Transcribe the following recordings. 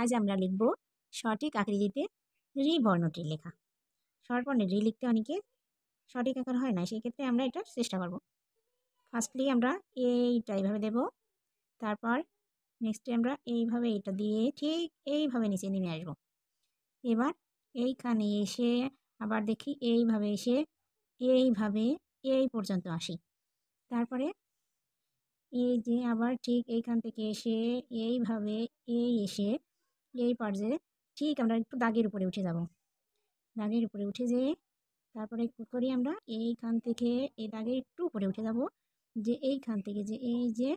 আজ আমরা লিখব সঠিক আকৃতিতে রি বর্ণটি লেখা স্বরবর্ণের রি লিখতে অনেকে সঠিক আকার হয় না সেক্ষেত্রে আমরা এটা চেষ্টা করব ফার্স্টলি আমরা এইটা এইভাবে দেব তারপর নেক্সটে আমরা এইভাবে এটা দিয়ে ঠিক এইভাবে নিচে নেমে আসব এবার এইখানে এসে আবার দেখি এইভাবে এসে এইভাবে এই পর্যন্ত আসি তারপরে এই যে আবার ঠিক এইখান থেকে এসে এইভাবে এই এসে এই পর্যায়ে ঠিক আমরা একটু দাগের উপরে উঠে যাব দাগের উপরে উঠে যেয়ে তারপরে করি আমরা এইখান থেকে এই দাগে একটু উপরে উঠে যাব যে এইখান থেকে যে এই যে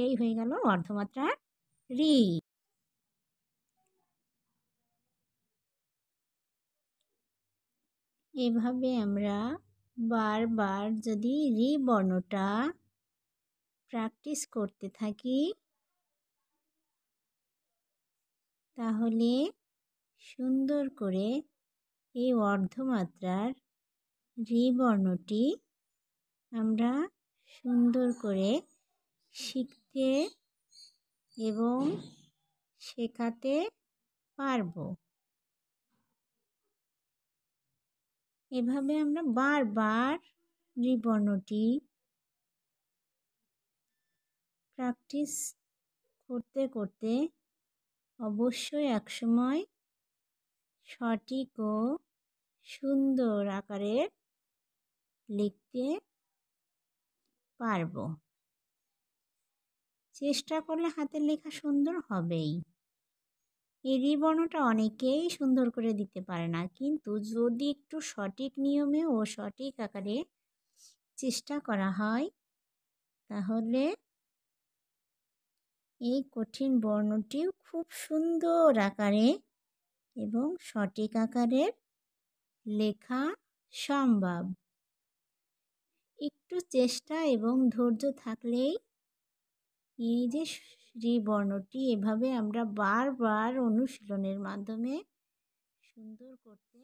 এই হয়ে গেল অর্ধমাত্রা রি এভাবে আমরা বারবার যদি রি বর্ণটা প্র্যাকটিস করতে থাকি তাহলে সুন্দর করে এই অর্ধমাত্রার রিবর্ণটি বর্ণটি আমরা সুন্দর করে শিখতে এবং শেখাতে পারব এভাবে আমরা বারবার রিবর্ণটি প্র্যাকটিস করতে করতে অবশ্যই একসময় সঠিক ও সুন্দর আকারের লিখতে পারব চেষ্টা করলে হাতের লেখা সুন্দর হবেই এই রিবর্ণটা অনেকেই সুন্দর করে দিতে পারে না কিন্তু যদি একটু সঠিক নিয়মে ও সঠিক আকারে চেষ্টা করা হয় তাহলে এই কঠিন বর্ণটিও খুব সুন্দর আকারে এবং সঠিক আকারের লেখা সম্ভব একটু চেষ্টা এবং ধৈর্য থাকলেই এই যে শ্রী বর্ণটি এভাবে আমরা বারবার অনুশীলনের মাধ্যমে সুন্দর করতে